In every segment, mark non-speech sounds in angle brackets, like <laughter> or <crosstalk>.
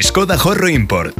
Skoda Horro Import.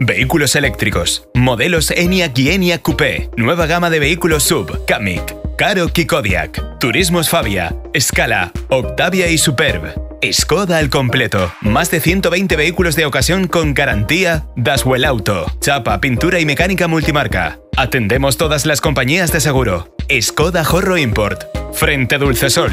Vehículos eléctricos, modelos Enia y ENIAC Coupé, nueva gama de vehículos Sub. Kamiq, Karo Kikodiak Kodiaq, Turismos Fabia, Scala, Octavia y Superb. Skoda al completo. Más de 120 vehículos de ocasión con garantía Daswell Auto, chapa, pintura y mecánica multimarca. Atendemos todas las compañías de seguro. Skoda Horro Import. Frente Dulce Sol.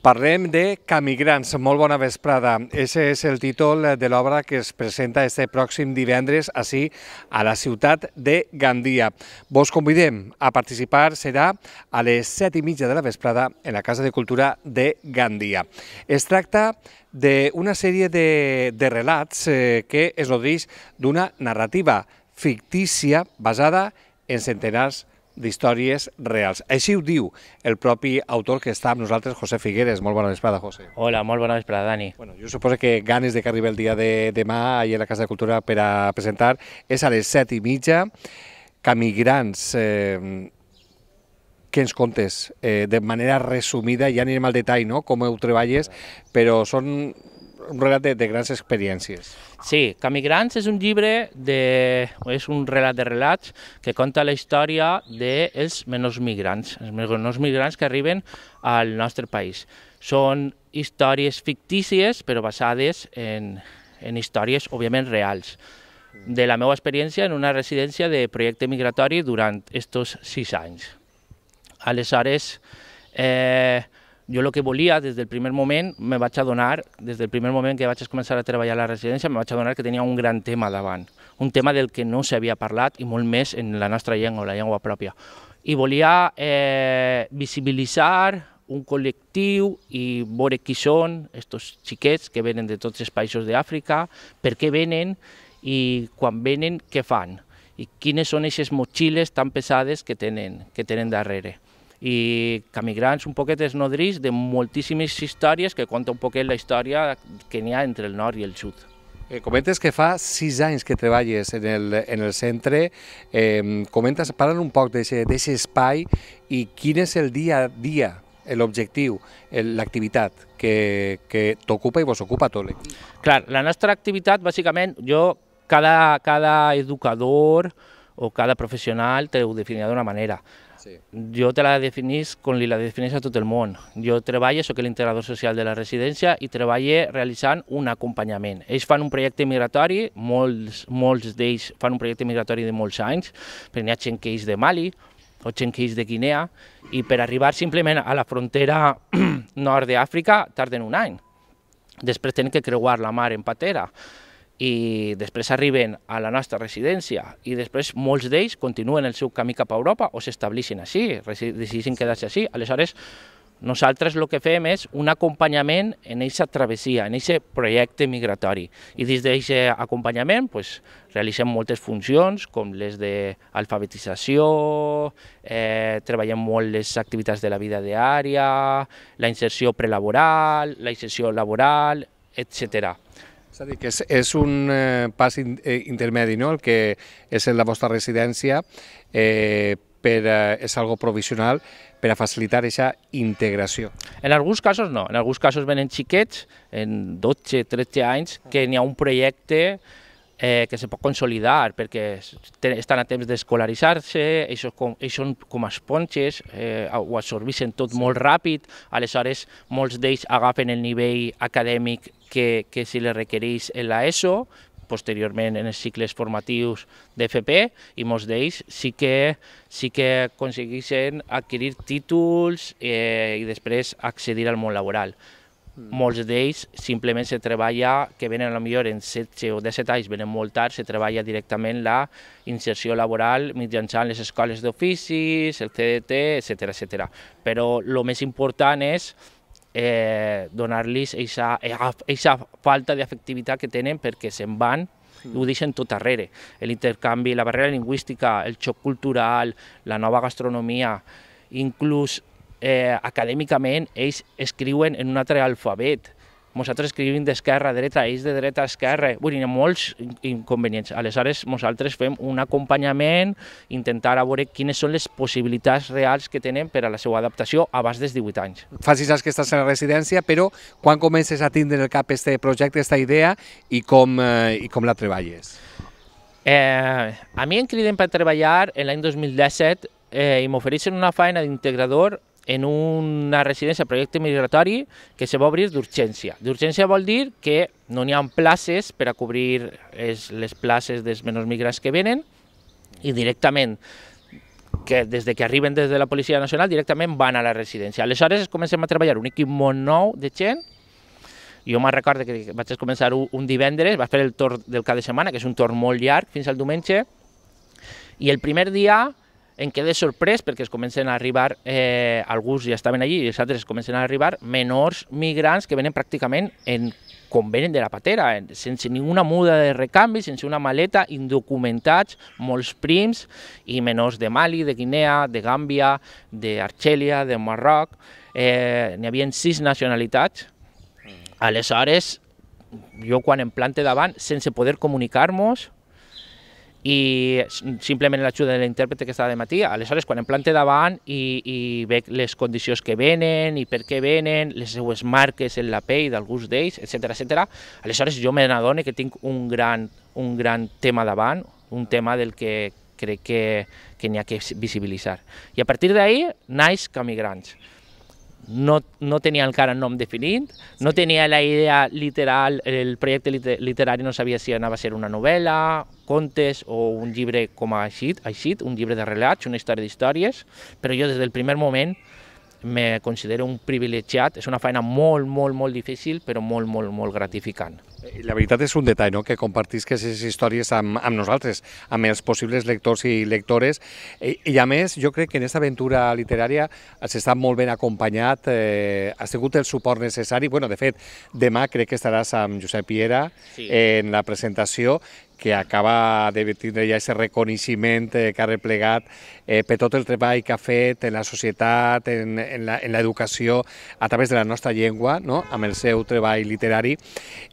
Parlem de Camigrans. Molt bona vesprada. Ese és el títol de l'obra que es presenta este pròxim divendres així a la ciutat de Gandia. Vos convidem a participar, serà a les set i mitja de la vesprada en la Casa de Cultura de Gandia. Es tracta d'una sèrie de, de relats eh, que es nodreix d'una narrativa fictícia basada en centenars d'històries reals. Així ho diu el propi autor que està amb nosaltres, José Figueres. Molt bona vesprada, José. Hola, molt bona vesprada, Dani. Bueno, jo suposo que ganes de que arribi el dia de demà ahir a la Casa de Cultura per a presentar. És a les set i mitja. Camigrants, eh, què ens contes? Eh, de manera resumida, ja anirem al detall, no?, com ho treballes, però són un relat de, de grans experiències. Sí, Camigrans és un llibre, de, és un relat de relats que conta la història dels menors migrants, els menors migrants que arriben al nostre país. Són històries fictícies, però basades en, en històries, òbviament, reals. De la meva experiència en una residència de projecte migratori durant aquests sis anys. Aleshores, eh, jo el que volia des del primer moment, me vaig adonar, des del primer moment que vaig començar a treballar a la residència, me vaig adonar que tenia un gran tema davant, un tema del que no s'havia parlat i molt més en la nostra llengua, la llengua pròpia. I volia eh, visibilitzar un col·lectiu i veure qui són aquests xiquets que venen de tots els països d'Àfrica, per què venen i quan venen què fan i quines són aquestes motxilles tan pesades que tenen, que tenen darrere i Camigrans un poquet es nodrís de moltíssimes històries que conta un poquet la història que n'hi ha entre el nord i el sud. Eh, comentes que fa sis anys que treballes en el, en el centre. Eh, comentes, parla un poc d'aquest espai i quin és el dia a dia, l'objectiu, l'activitat que, que t'ocupa i vos ocupa tot l'equip. Clar, la nostra activitat, bàsicament, jo, cada, cada educador o cada professional te ho definirà d'una manera. Sí. Jo te la definís com li la defineix a tot el món. Jo treballo, sóc l'integrador social de la residència i treballo realitzant un acompanyament. Ells fan un projecte migratori, molts, molts d'ells fan un projecte migratori de molts anys, perquè n'hi ha gent que és de Mali, o gent que és de Guinea, i per arribar simplement a la frontera <clears throat> nord d'Àfrica tarden un any. Després tenen que creuar la mar en patera i després arriben a la nostra residència i després molts d'ells continuen el seu camí cap a Europa o s'estableixen així, decidissin quedar-se així. Aleshores, nosaltres el que fem és un acompanyament en aquesta travessia, en aquest projecte migratori. I des d'aquest acompanyament pues, realitzem moltes funcions, com les d'alfabetització, eh, treballem molt les activitats de la vida diària, la inserció prelaboral, la inserció laboral, etc. És a dir, que és, és un eh, pas in, eh, intermedi, no?, el que és la vostra residència, eh, per, eh, és algo provisional per a facilitar aquesta integració. En alguns casos no, en alguns casos venen xiquets, en 12, 13 anys, que n'hi ha un projecte eh, que se pot consolidar perquè estan a temps d'escolaritzar-se, ells són com esponges, eh, ho absorbeixen tot molt ràpid, aleshores molts d'ells agafen el nivell acadèmic que, que si li requereix en l'ESO, posteriorment en els cicles formatius d'FP i molts d'ells sí que sí que aconsegueixen adquirir títols eh, i després accedir al món laboral. Mm. Molts d'ells simplement se treballa, que venen a millor en 7 o 17 anys, venen molt tard, se treballa directament la inserció laboral mitjançant les escoles d'oficis, el CDT, etc etc. Però el més important és eh, donar-los aquesta eh, falta d'efectivitat que tenen perquè se'n van i mm. ho deixen tot darrere. L'intercanvi, la barrera lingüística, el xoc cultural, la nova gastronomia, inclús eh, acadèmicament ells escriuen en un altre alfabet. Nosaltres escrivim d'esquerra a dreta, ells de dreta a esquerra. Vull dir, hi ha molts inconvenients. Aleshores, nosaltres fem un acompanyament, intentar a veure quines són les possibilitats reals que tenen per a la seva adaptació abans dels 18 anys. Facis anys que estàs a la residència, però quan comences a tindre el cap aquest projecte, aquesta idea, i com, eh, i com la treballes? Eh, a mi em criden per treballar l'any 2017 eh, i m'ofereixen una feina d'integrador en una residència projecte migratori que se va obrir d'urgència. D'urgència vol dir que no n'hi ha places per a cobrir es, les places dels menors migrants que venen i directament que des de que arriben des de la Policia Nacional directament van a la residència. Aleshores comencem a treballar un equip molt nou de gent jo me'n recordo que vaig començar un divendres, va fer el torn del cap de setmana, que és un torn molt llarg, fins al diumenge, i el primer dia en quedé sorprès perquè es comencen a arribar, eh, alguns ja estaven allí i els altres es comencen a arribar, menors migrants que venen pràcticament en, com venen de la patera, sense ninguna muda de recanvi, sense una maleta, indocumentats, molts prims, i menors de Mali, de Guinea, de Gàmbia, d'Arxèlia, de Marroc, eh, n'hi havia sis nacionalitats, aleshores, jo quan em plante davant, sense poder comunicar-nos, i simplement l'ajuda de l'intèrprete que està de matí, aleshores quan em plante davant i, i veig les condicions que venen i per què venen, les seues marques en la pell d'alguns d'ells, etc etc. aleshores jo me n'adone que tinc un gran, un gran tema davant, un tema del que crec que, que n'hi ha que visibilitzar. I a partir d'ahir naix Camigrans no, no tenia encara nom definit, no tenia la idea literal, el projecte literari no sabia si anava a ser una novel·la, contes o un llibre com a així, així un llibre de relats, una història d'històries, però jo des del primer moment me considero un privilegiat, és una feina molt, molt, molt difícil, però molt, molt, molt gratificant. Eh, la veritat és un detall, no?, que compartís aquestes històries amb, amb nosaltres, amb els possibles lectors i lectores, i, eh, i a més, jo crec que en aquesta aventura literària has estat molt ben acompanyat, eh, has tingut el suport necessari, bueno, de fet, demà crec que estaràs amb Josep Piera sí. en la presentació, que acaba de tindre ja aquest reconeixement eh, que ha replegat eh, per tot el treball que ha fet en la societat, en, en l'educació, a través de la nostra llengua, no? amb el seu treball literari.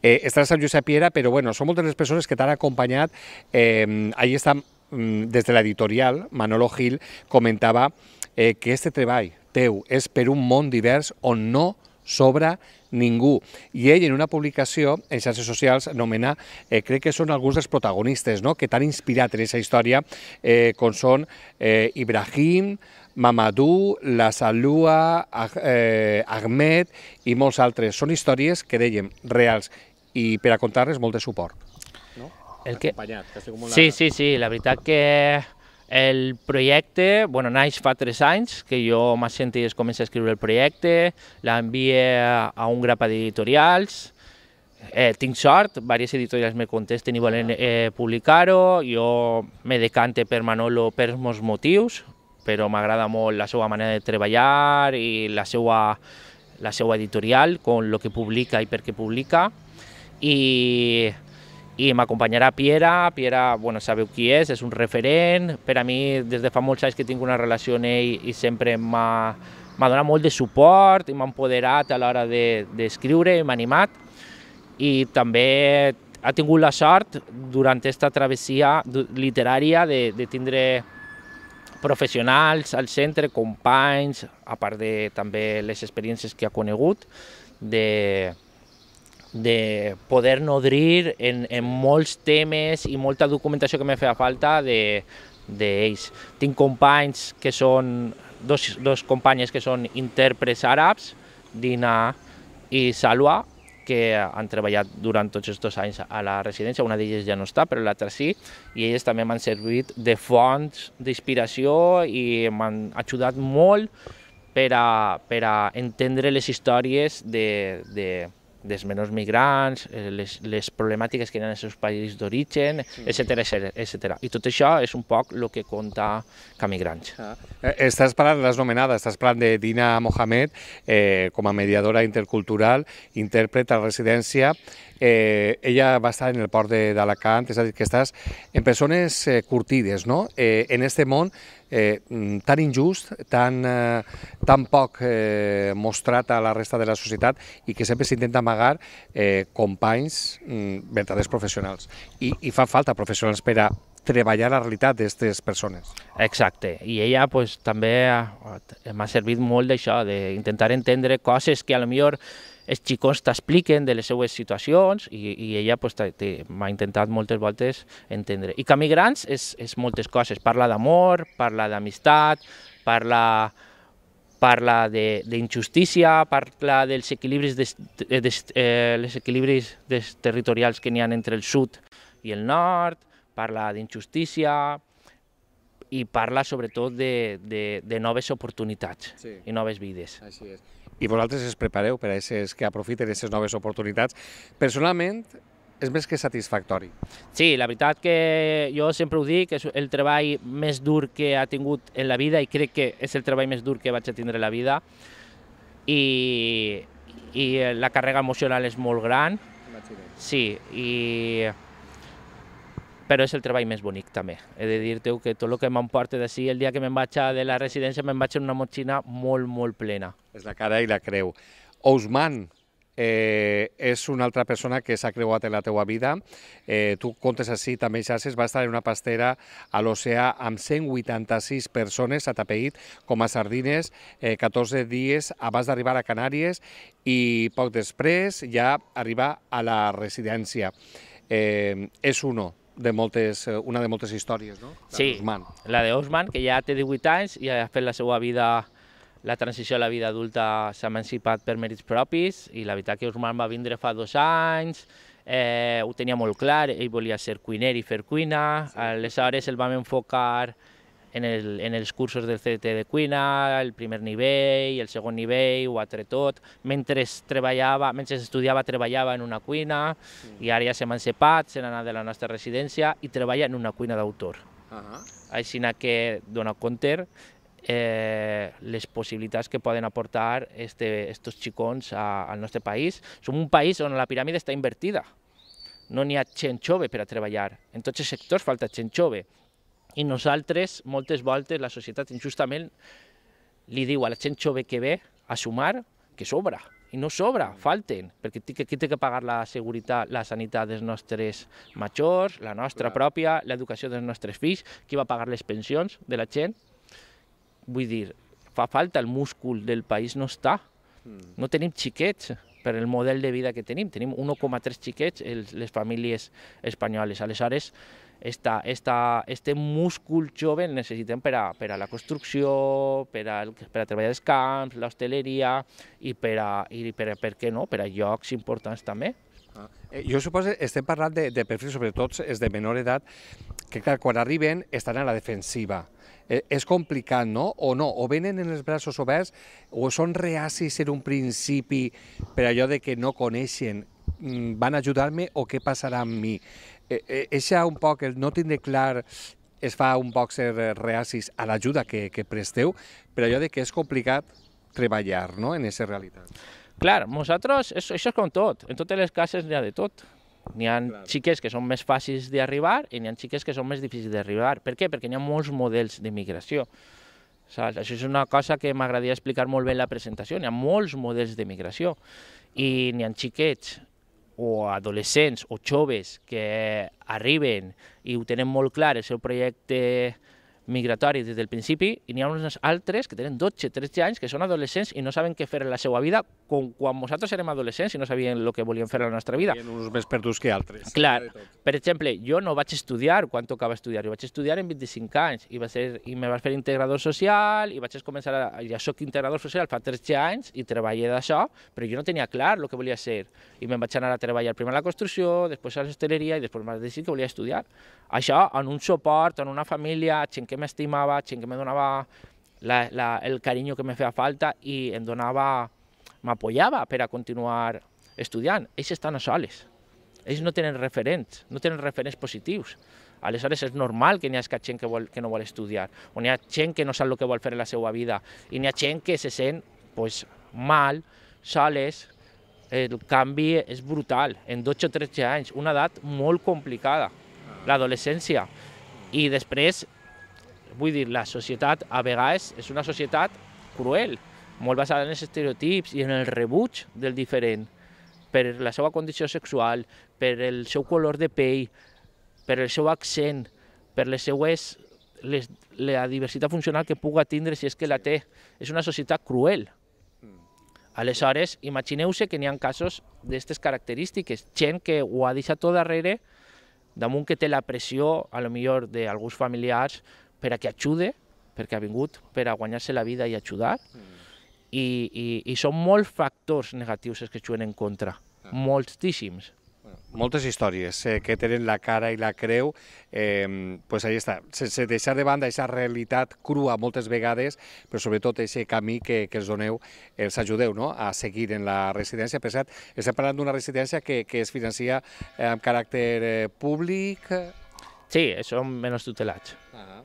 Eh, està Sant Josep Piera, però bueno, són moltes les persones que t'han acompanyat. Eh, ahí està, mm, des de l'editorial, Manolo Gil comentava eh, que este treball teu és per un món divers on no sobre ningú. I ell, en una publicació en xarxes socials, anomena, eh, crec que són alguns dels protagonistes no? que t'han inspirat en aquesta història, eh, com són eh, Ibrahim, Mamadou, La Salua, eh, Ahmed i molts altres. Són històries que dèiem reals i per a contar-les molt de suport. No? El que... Acompanyat, que sí, sí, sí, la veritat que el projecte bueno, naix fa tres anys, que jo m'ha sentit es comença a escriure el projecte, l'envia a un grapa d'editorials, eh, tinc sort, diverses editorials me contesten i volen ah. eh, publicar-ho, jo me decante per Manolo per molts motius, però m'agrada molt la seva manera de treballar i la seva, la seva editorial, con lo que publica i per què publica, i i m'acompanyarà Piera, Piera, bueno, sabeu qui és, és un referent, per a mi des de fa molts anys que tinc una relació amb ell i sempre m'ha donat molt de suport i m'ha empoderat a l'hora d'escriure de, i m'ha animat i també ha tingut la sort durant aquesta travessia literària de, de tindre professionals al centre, companys, a part de també les experiències que ha conegut, de, de poder nodrir en, en molts temes i molta documentació que me feia falta d'ells. De, Tinc companys que són, dos, dos companyes que són intèrprets àrabs, Dina i Salwa, que han treballat durant tots aquests dos anys a la residència, una d'elles ja no està, però l'altra sí, i elles també m'han servit de fonts d'inspiració i m'han ajudat molt per a, per a entendre les històries de, de, dels menors migrants, eh, les, les problemàtiques que hi ha en els seus països d'origen, etc etc. I tot això és un poc el que conta Camigrans. Ah. Eh, estàs parlant, l'has nomenada, estàs parlant de Dina Mohamed eh, com a mediadora intercultural, intèrpret a residència. Eh, ella va estar en el port d'Alacant, és a dir, que estàs en persones eh, curtides, no? Eh, en este món eh, mm, tan injust, tan, eh, tan poc eh, mostrat a la resta de la societat i que sempre s'intenta amagar eh, companys mm, verdaders professionals. I, I fa falta professionals per a treballar la realitat d'aquestes persones. Exacte, i ella pues, també m'ha servit molt d'això, d'intentar entendre coses que a lo millor els xicons t'expliquen de les seues situacions i, i ella pues, m'ha intentat moltes voltes entendre. I Camí Grans és, és moltes coses, parla d'amor, parla d'amistat, parla parla d'injustícia, de, parla dels equilibris, des, eh, des, eh, les equilibris des territorials que n'hi ha entre el sud i el nord, parla d'injustícia i parla sobretot de, de, de noves oportunitats sí. i noves vides. Així és i vosaltres es prepareu per a aquestes que aprofiten aquestes noves oportunitats. Personalment, és més que satisfactori. Sí, la veritat que jo sempre ho dic, és el treball més dur que ha tingut en la vida i crec que és el treball més dur que vaig a tindre en la vida i, i la càrrega emocional és molt gran. Sí, i però és el treball més bonic també. He de dir-te que tot el que m'emporta d'ací, el dia que me'n vaig a de la residència, me'n vaig en una motxina molt, molt plena. És la cara i la creu. Ousman, eh, és una altra persona que s'ha creuat en la teua vida. Eh, tu comptes així també xarxes, va estar en una pastera a l'oceà amb 186 persones a Tapeït com a sardines, eh, 14 dies abans d'arribar a Canàries i poc després ja arribar a la residència. Eh, és uno de moltes, eh, una de moltes històries, no? La sí, Usman. la de que ja té 18 anys i ha fet la seva vida, la transició a la vida adulta s'ha emancipat per mèrits propis i la veritat que Osman va vindre fa dos anys, eh, ho tenia molt clar, ell volia ser cuiner i fer cuina, sí. aleshores el vam enfocar en, el, en els cursos del CDT de cuina, el primer nivell, el segon nivell, o altre tot. Mentre treballava, mentre estudiava, treballava en una cuina, sí. Mm. i ara ja s'hem encepat, s'han anat de la nostra residència, i treballa en una cuina d'autor. Uh -huh. Així que dona compte eh, les possibilitats que poden aportar este, estos xicons a, al nostre país. Som un país on la piràmide està invertida. No n'hi ha gent jove per a treballar. En tots els sectors falta gent jove. I nosaltres, moltes voltes, la societat injustament li diu a la gent jove que ve a sumar que sobra. I no sobra, falten, perquè qui té que pagar la seguretat, la sanitat dels nostres majors, la nostra pròpia, l'educació dels nostres fills, qui va pagar les pensions de la gent? Vull dir, fa falta el múscul del país, no està. Mm. No tenim xiquets per el model de vida que tenim. Tenim 1,3 xiquets les famílies espanyoles. Aleshores, esta, esta, este múscul jove el necessitem per a, per a la construcció, per a, per a treballar els camps, l'hostaleria i, per a, i per, per què no, per a llocs importants també. Ah. Eh, jo suposo que estem parlant de, de perfils, sobretot els de menor edat, que clar, quan arriben estan a la defensiva. Eh, és complicat, no? O no, o venen en els braços oberts o són reacis en un principi per allò de que no coneixen mm, van ajudar-me o què passarà amb mi. Eh, eh, eixa un poc, el no tindre clar es fa un boxer eh, reacis a l'ajuda que, que presteu, però allò de que és complicat treballar no? en aquesta realitat. Clar, nosaltres, això, això és com tot, en totes les cases n'hi ha de tot. N'hi ha claro. xiquets que són més fàcils d'arribar i n'hi ha xiquets que són més difícils d'arribar. Per què? Perquè n'hi ha molts models d'immigració. Saps? Això és una cosa que m'agradaria explicar molt bé en la presentació. N'hi ha molts models d'immigració i n'hi ha xiquets o adolescents o joves que arriben i ho tenen molt clar, el seu projecte migratori des del principi i n'hi ha uns altres que tenen 12, 13 anys, que són adolescents i no saben què fer en la seva vida, com quan nosaltres érem adolescents i no sabíem el que volíem fer a la nostra vida. Hi uns més perduts que altres. Clar, per exemple, jo no vaig estudiar quan tocava estudiar, jo vaig estudiar en 25 anys i, va ser, i me vaig fer integrador social i vaig començar, a, ja sóc integrador social fa 13 anys i treballé d'això, però jo no tenia clar el que volia ser i me'n vaig anar a treballar primer a la construcció, després a l'hostaleria i després vaig decidir que volia estudiar. Això en un suport, en una família, gent que que m'estimava, gent que me donava la, la, el carinyo que me feia falta i em donava, m'apoyava per a continuar estudiant. Ells estan a soles, ells no tenen referents, no tenen referents positius. Aleshores és normal que n'hi hagi gent que, vol, que no vol estudiar, o n'hi ha gent que no sap el que vol fer en la seva vida, i n'hi ha gent que se sent pues, mal, soles, el canvi és brutal, en 12 o 13 anys, una edat molt complicada, l'adolescència. I després Vull dir, la societat a vegades és una societat cruel, molt basada en els estereotips i en el rebuig del diferent, per la seva condició sexual, per el seu color de pell, per el seu accent, per les seues les, la diversitat funcional que puga tindre si és que la té. És una societat cruel. Mm. Aleshores, imagineu-se que n'hi ha casos d'aquestes característiques, gent que ho ha deixat tot darrere, damunt que té la pressió, a lo millor, d'alguns familiars, per a que ajude, perquè ha vingut per a guanyar-se la vida i ajudar, mm. I, i, i són molts factors negatius els que juguen en contra, ah. moltíssims. moltes històries eh, que tenen la cara i la creu, eh, pues ahí està, sense deixar de banda aquesta realitat crua moltes vegades, però sobretot aquest camí que, que els doneu, els ajudeu no? a seguir en la residència. Per cert, estem parlant d'una residència que, que es financia eh, amb caràcter eh, públic... Sí, són menys tutelats. Ah,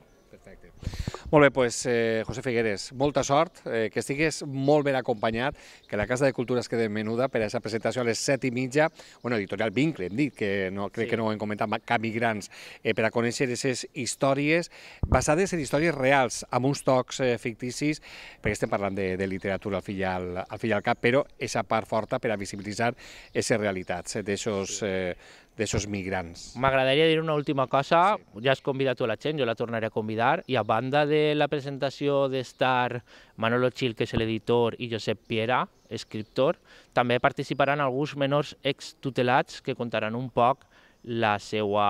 molt bé, doncs, eh, José Figueres, molta sort, eh, que estigues molt ben acompanyat, que la Casa de Cultura es quede menuda per a aquesta presentació a les set i mitja, bueno, editorial Vincle, hem dit, que no, crec sí. que no ho hem comentat cap grans, eh, per a conèixer aquestes històries basades en històries reals, amb uns tocs eh, ficticis, perquè estem parlant de, de literatura al fill al, al, fill al cap, però aquesta part forta per a visibilitzar aquestes realitats eh, d'aixòs... Eh, d'aquests migrants. M'agradaria dir una última cosa, sí. ja has convidat tu la gent, jo la tornaré a convidar, i a banda de la presentació d'estar Manolo Chil, que és l'editor, i Josep Piera, escriptor, també participaran alguns menors extutelats que contaran un poc la seva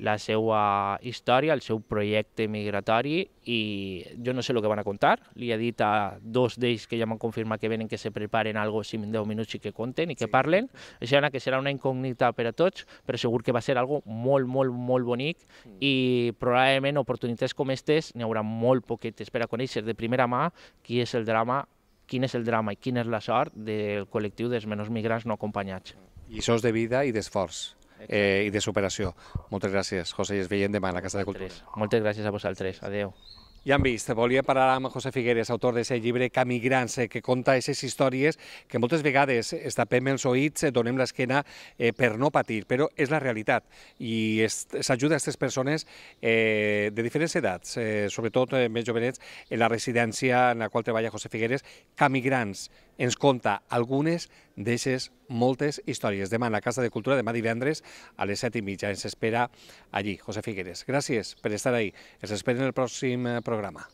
la seva història, el seu projecte migratori i jo no sé el que van a contar. Li he dit a dos d'ells que ja m'han confirmat que venen que se preparen algo si en 10 minuts i que conten i que sí. parlen. Això que serà una incògnita per a tots, però segur que va ser algo molt, molt, molt bonic mm. i probablement oportunitats com aquestes n'hi haurà molt poquetes per a conèixer de primera mà qui és el drama quin és el drama i quina és la sort del col·lectiu dels menors migrants no acompanyats. Lliçons de vida i d'esforç eh, i de superació. Moltes gràcies, José, i es veiem demà a la Casa de Cultura. Moltes gràcies a vosaltres. Adeu. Ja han vist, volia parlar amb José Figueres, autor d'aquest llibre Camigrans, eh, que conta aquestes històries que moltes vegades es tapem els oïts, eh, donem l'esquena eh, per no patir, però és la realitat i s'ajuda a aquestes persones eh, de diferents edats, eh, sobretot eh, més jovenets, en la residència en la qual treballa José Figueres, Camigrans ens conta algunes deixes moltes històries. Demà a la Casa de Cultura, demà divendres a les 7 i mitja. Ens espera allí, José Figueres. Gràcies per estar ahí. Ens espera en el pròxim eh, programa.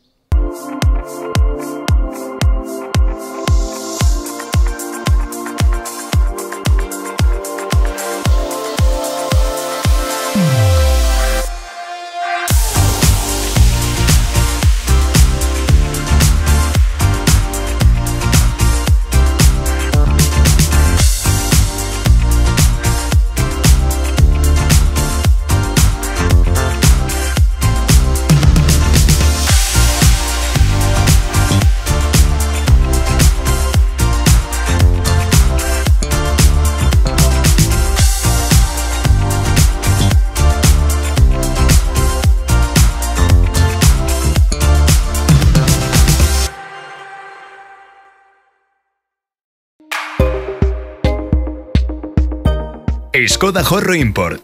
Skoda Horro Import.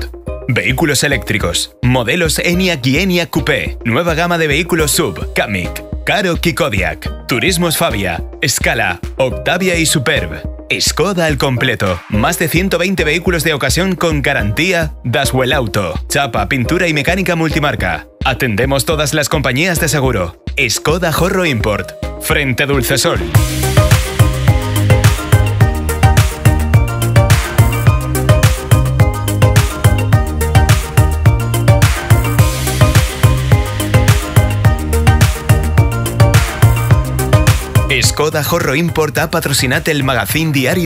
Vehículos eléctricos. Modelos ENIAC y ENIAC Coupé. Nueva gama de vehículos Sub Kamiq, Caro Kikodiak, Turismos Fabia, Scala, Octavia y Superb. Skoda al completo. Más de 120 vehículos de ocasión con garantía Daswell Auto. Chapa, pintura y mecánica multimarca. Atendemos todas las compañías de seguro. Skoda Horro Import. Frente a Dulcesol. Coda Horro importa patrocinate el magazín diario